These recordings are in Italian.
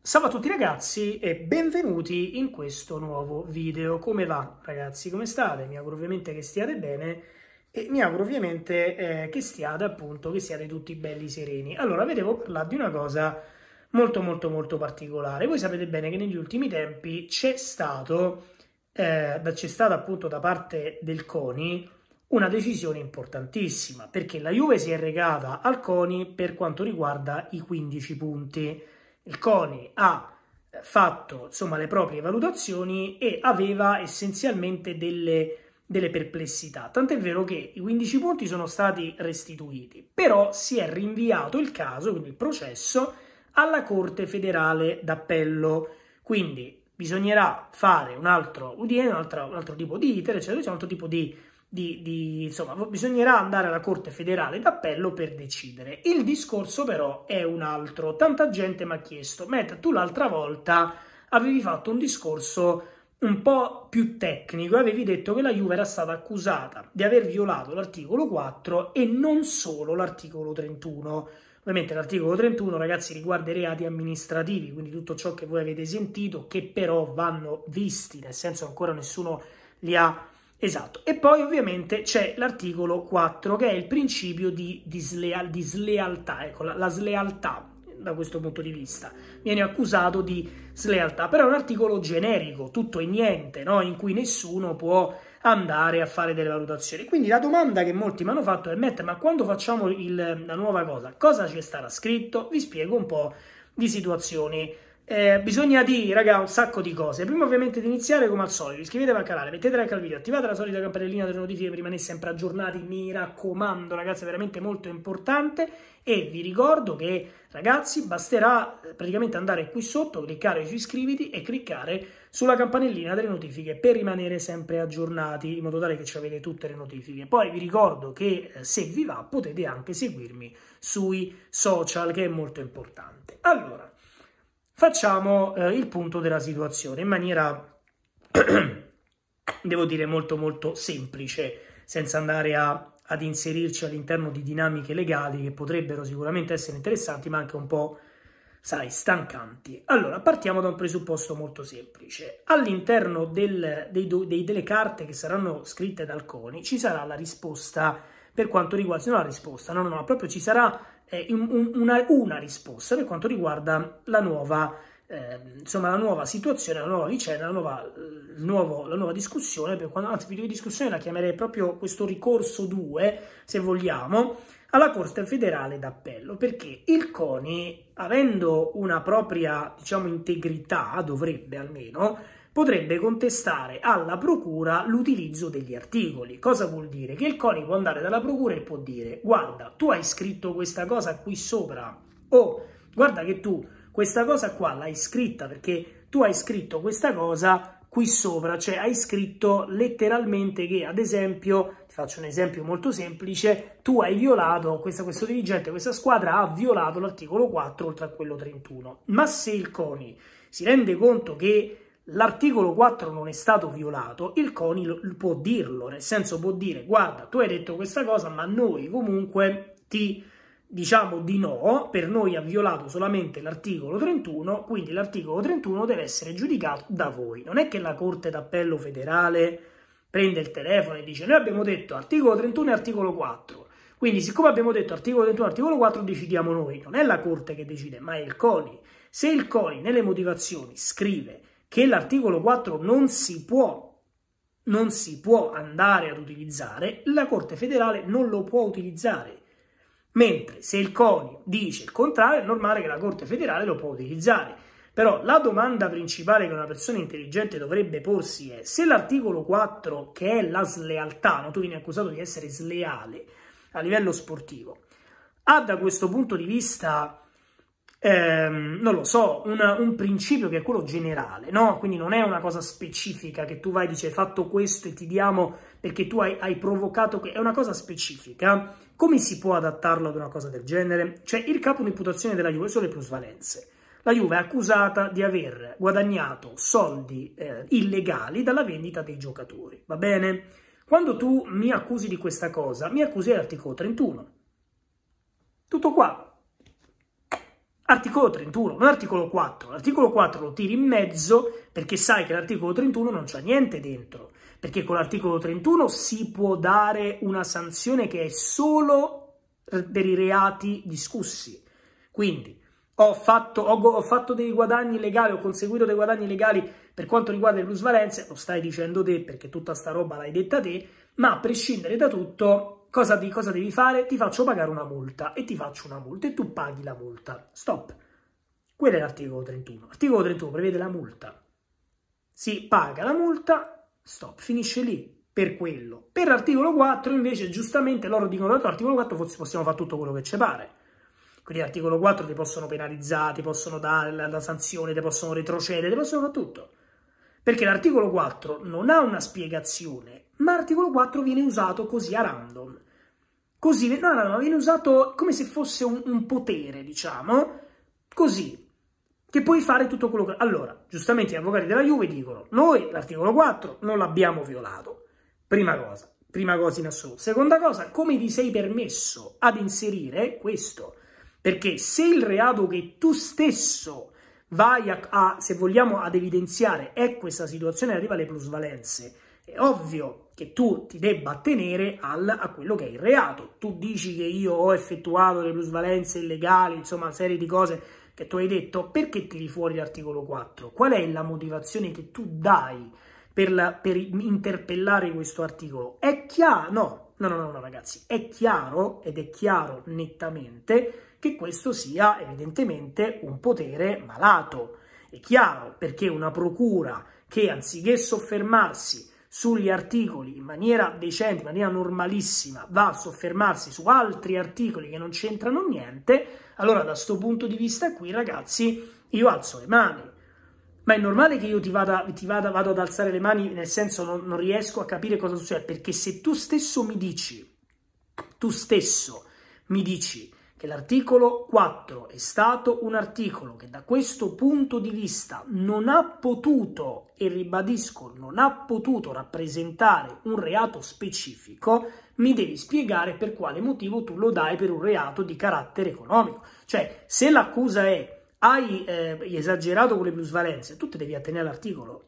Salve a tutti ragazzi e benvenuti in questo nuovo video. Come va ragazzi? Come state? Mi auguro ovviamente che stiate bene e mi auguro ovviamente eh, che stiate appunto, che siate tutti belli sereni. Allora, vi devo parlare di una cosa molto molto molto particolare. Voi sapete bene che negli ultimi tempi c'è stato, eh, c'è stata appunto da parte del CONI una decisione importantissima perché la Juve si è regata al CONI per quanto riguarda i 15 punti il CONI ha fatto insomma le proprie valutazioni e aveva essenzialmente delle, delle perplessità. Tant'è vero che i 15 punti sono stati restituiti, però si è rinviato il caso, quindi il processo, alla Corte federale d'appello. Quindi bisognerà fare un altro udienza, un, un altro, tipo di iter, eccetera, un altro tipo di di, di, insomma, bisognerà andare alla Corte federale d'appello per decidere. Il discorso però è un altro. Tanta gente mi ha chiesto, Matt, tu l'altra volta avevi fatto un discorso un po' più tecnico, avevi detto che la Juve era stata accusata di aver violato l'articolo 4 e non solo l'articolo 31. Ovviamente l'articolo 31, ragazzi, riguarda i reati amministrativi, quindi tutto ciò che voi avete sentito, che però vanno visti, nel senso ancora nessuno li ha Esatto, e poi ovviamente c'è l'articolo 4 che è il principio di, disleal, dislealtà, ecco, la, la slealtà da questo punto di vista. Viene accusato di slealtà, però è un articolo generico, tutto e niente, no? in cui nessuno può andare a fare delle valutazioni. Quindi la domanda che molti mi hanno fatto è, Matt, ma quando facciamo il, la nuova cosa, cosa ci starà scritto? Vi spiego un po' di situazioni eh, bisogna dire, raga, un sacco di cose. Prima ovviamente di iniziare come al solito, iscrivetevi al canale, mettete like al video, attivate la solita campanellina delle notifiche per rimanere sempre aggiornati, mi raccomando ragazzi, è veramente molto importante e vi ricordo che ragazzi basterà eh, praticamente andare qui sotto, cliccare su iscriviti e cliccare sulla campanellina delle notifiche per rimanere sempre aggiornati in modo tale che ci avete tutte le notifiche. Poi vi ricordo che eh, se vi va potete anche seguirmi sui social che è molto importante. Allora, facciamo eh, il punto della situazione in maniera, devo dire, molto molto semplice, senza andare a, ad inserirci all'interno di dinamiche legali che potrebbero sicuramente essere interessanti, ma anche un po', sai, stancanti. Allora, partiamo da un presupposto molto semplice. All'interno del, dei, dei, delle carte che saranno scritte dal CONI ci sarà la risposta per quanto riguarda, non la risposta, no, no, no, proprio ci sarà eh, una, una, risposta per quanto riguarda la nuova, eh, insomma, la nuova situazione, la nuova vicenda, la nuova, eh, nuovo, la nuova discussione, per quando, anzi più di discussione la chiamerei proprio questo ricorso 2, se vogliamo, alla Corte federale d'appello, perché il CONI, avendo una propria, diciamo, integrità, dovrebbe almeno, potrebbe contestare alla procura l'utilizzo degli articoli. Cosa vuol dire? Che il CONI può andare dalla procura e può dire guarda, tu hai scritto questa cosa qui sopra o guarda che tu questa cosa qua l'hai scritta perché tu hai scritto questa cosa qui sopra, cioè hai scritto letteralmente che ad esempio, ti faccio un esempio molto semplice, tu hai violato, questa, questo dirigente, questa squadra ha violato l'articolo 4 oltre a quello 31, ma se il CONI si rende conto che l'articolo 4 non è stato violato, il CONI può dirlo, nel senso può dire guarda, tu hai detto questa cosa, ma noi comunque ti diciamo di no, per noi ha violato solamente l'articolo 31, quindi l'articolo 31 deve essere giudicato da voi. Non è che la Corte d'Appello federale prende il telefono e dice noi abbiamo detto articolo 31 e articolo 4. Quindi siccome abbiamo detto articolo 31 e articolo 4 decidiamo noi, non è la Corte che decide, ma è il CONI. Se il CONI nelle motivazioni scrive che l'articolo 4 non si può non si può andare ad utilizzare, la Corte federale non lo può utilizzare. Mentre se il CONI dice il contrario, è normale che la Corte federale lo può utilizzare. Però la domanda principale che una persona intelligente dovrebbe porsi è se l'articolo 4, che è la slealtà, no? tu vieni accusato di essere sleale a livello sportivo, ha da questo punto di vista ehm, non lo so, una, un principio che è quello generale, no? Quindi non è una cosa specifica che tu vai e dici hai fatto questo e ti diamo perché tu hai, hai provocato, è una cosa specifica. Come si può adattarlo ad una cosa del genere? Cioè il capo di imputazione della Juve sono le plusvalenze. La Juve è accusata di aver guadagnato soldi eh, illegali dalla vendita dei giocatori, va bene? Quando tu mi accusi di questa cosa, mi accusi dell'articolo 31. Tutto qua, Articolo 31, non articolo 4. L'articolo 4 lo tiri in mezzo perché sai che l'articolo 31 non c'ha niente dentro, perché con l'articolo 31 si può dare una sanzione che è solo per i reati discussi. Quindi ho fatto, ho, ho fatto dei guadagni legali, ho conseguito dei guadagni legali per quanto riguarda le plusvalenze, lo stai dicendo te perché tutta sta roba l'hai detta te, ma a prescindere da tutto, cosa, di, cosa devi fare? Ti faccio pagare una multa e ti faccio una multa e tu paghi la multa. Stop. Quello è l'articolo 31. L'articolo 31 prevede la multa. Si paga la multa, stop, finisce lì per quello. Per l'articolo 4 invece giustamente loro dicono dato l'articolo 4 possiamo fare tutto quello che ci pare. Quindi l'articolo 4 ti possono penalizzare, ti possono dare la, la sanzione, ti possono retrocedere, ti possono fare tutto perché l'articolo 4 non ha una spiegazione, ma l'articolo 4 viene usato così a random. Così, no, no, no, viene usato come se fosse un, un potere, diciamo, così, che puoi fare tutto quello che... Allora, giustamente gli avvocati della Juve dicono, noi l'articolo 4 non l'abbiamo violato, prima cosa, prima cosa in assoluto. Seconda cosa, come ti sei permesso ad inserire questo? Perché se il reato che tu stesso vai a, a, se vogliamo, ad evidenziare è ecco, questa situazione arriva alle plusvalenze, è ovvio che tu ti debba attenere al, a quello che è il reato. Tu dici che io ho effettuato le plusvalenze illegali, insomma, una serie di cose che tu hai detto, perché tiri fuori l'articolo 4? Qual è la motivazione che tu dai per, la, per interpellare questo articolo? È chiaro, no, no, no, no, ragazzi, è chiaro ed è chiaro nettamente che questo sia evidentemente un potere malato. È chiaro perché una procura che anziché soffermarsi sugli articoli in maniera decente, in maniera normalissima, va a soffermarsi su altri articoli che non c'entrano niente, allora da questo punto di vista qui ragazzi io alzo le mani. Ma è normale che io ti vada, ti vada vado ad alzare le mani, nel senso non, non riesco a capire cosa succede, perché se tu stesso mi dici, tu stesso mi dici che l'articolo 4 è stato un articolo che da questo punto di vista non ha potuto, e ribadisco, non ha potuto rappresentare un reato specifico, mi devi spiegare per quale motivo tu lo dai per un reato di carattere economico. Cioè, se l'accusa è hai eh, esagerato con le plusvalenze, tu te devi attenere all'articolo.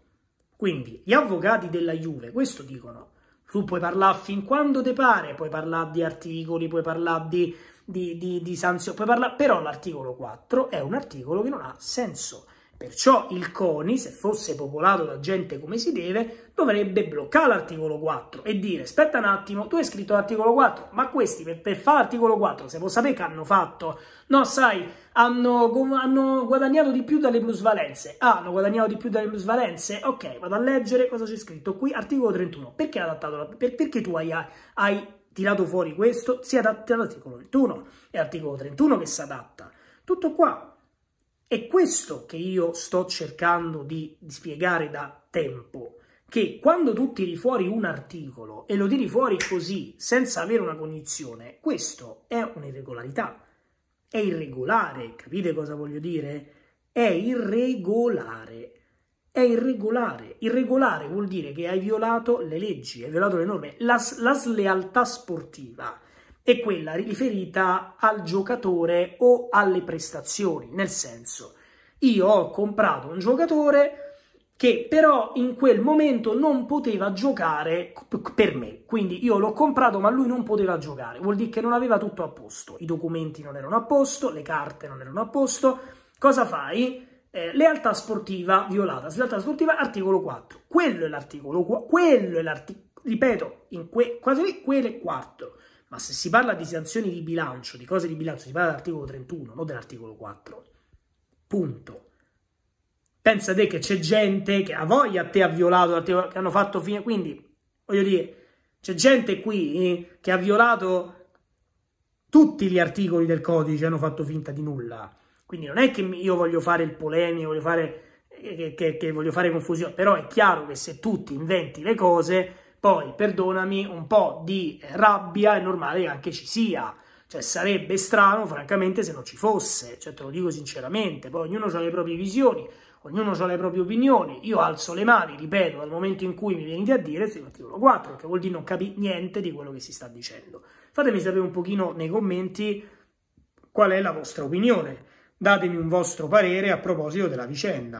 Quindi, gli avvocati della Juve questo dicono. Tu puoi parlare fin quando te pare, puoi parlare di articoli, puoi parlare di di, di, di sanzione. Poi parla, però l'articolo 4 è un articolo che non ha senso. Perciò il CONI, se fosse popolato da gente come si deve, dovrebbe bloccare l'articolo 4 e dire aspetta un attimo, tu hai scritto l'articolo 4, ma questi per, per fare l'articolo 4, se può sapere che hanno fatto, no sai, hanno, hanno, guadagnato di più dalle plusvalenze, ah, hanno guadagnato di più dalle plusvalenze, ok, vado a leggere cosa c'è scritto qui, articolo 31, perché, adattato, per, perché tu hai, hai tirato fuori questo, si adatta all'articolo 21. È l'articolo 31 che si adatta. Tutto qua. È questo che io sto cercando di, di spiegare da tempo. Che quando tu tiri fuori un articolo e lo tiri fuori così, senza avere una cognizione, questo è un'irregolarità. È irregolare, capite cosa voglio dire? È irregolare è irregolare. Irregolare vuol dire che hai violato le leggi, hai violato le norme. La, la slealtà sportiva è quella riferita al giocatore o alle prestazioni, nel senso io ho comprato un giocatore che però in quel momento non poteva giocare per me. Quindi io l'ho comprato, ma lui non poteva giocare. Vuol dire che non aveva tutto a posto. I documenti non erano a posto, le carte non erano a posto. Cosa fai? Eh, lealtà sportiva violata, lealtà sportiva articolo 4. Quello è l'articolo, quello è l'articolo, ripeto, in que, quasi lì, quello è 4. Ma se si parla di sanzioni di bilancio, di cose di bilancio, si parla dell'articolo 31, non dell'articolo 4. Punto. Pensa te che c'è gente che a voglia a te ha violato l'articolo, che hanno fatto fine, quindi, voglio dire, c'è gente qui eh, che ha violato tutti gli articoli del codice, hanno fatto finta di nulla quindi non è che io voglio fare il polemico, voglio fare, eh, che, che, che voglio fare confusione, però è chiaro che se tu ti inventi le cose, poi, perdonami, un po' di rabbia è normale che anche ci sia. Cioè, sarebbe strano, francamente, se non ci fosse. Cioè, te lo dico sinceramente. Poi ognuno ha le proprie visioni, ognuno ha le proprie opinioni. Io alzo le mani, ripeto, dal momento in cui mi venite a dire, sei l'articolo 4, che vuol dire non capi niente di quello che si sta dicendo. Fatemi sapere un pochino nei commenti qual è la vostra opinione. Datemi un vostro parere a proposito della vicenda.